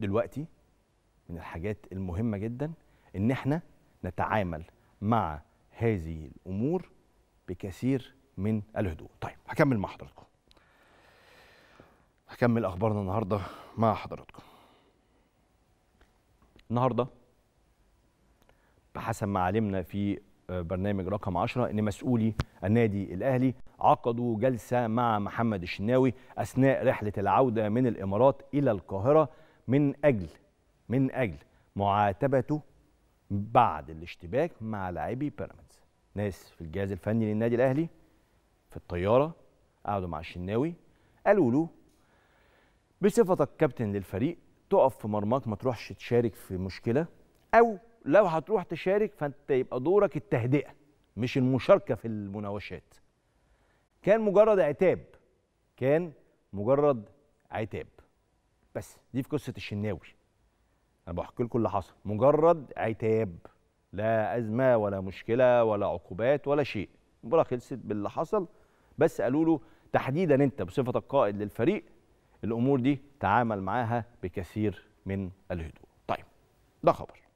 دلوقتي من الحاجات المهمه جدا ان احنا نتعامل مع هذه الامور بكثير من الهدوء طيب هكمل مع حضراتكم هكمل اخبارنا النهارده مع حضراتكم النهارده بحسب ما علمنا في آه، برنامج رقم 10 ان مسؤولي النادي الاهلي عقدوا جلسه مع محمد الشناوي اثناء رحله العوده من الامارات الى القاهره من اجل من اجل معاتبته بعد الاشتباك مع لاعبي بيراميدز ناس في الجهاز الفني للنادي الاهلي في الطياره قعدوا مع الشناوي قالوا له بصفتك كابتن للفريق تقف في مرماك ما تروحش تشارك في مشكله او لو هتروح تشارك فانت يبقى دورك التهدئه مش المشاركه في المناوشات كان مجرد عتاب كان مجرد عتاب بس دي في قصه الشناوي انا بحكي لكم اللي حصل مجرد عتاب لا ازمه ولا مشكله ولا عقوبات ولا شيء المباراه خلصت باللي حصل بس قالوا له تحديدا انت بصفتك قائد للفريق الامور دي تعامل معاها بكثير من الهدوء طيب ده خبر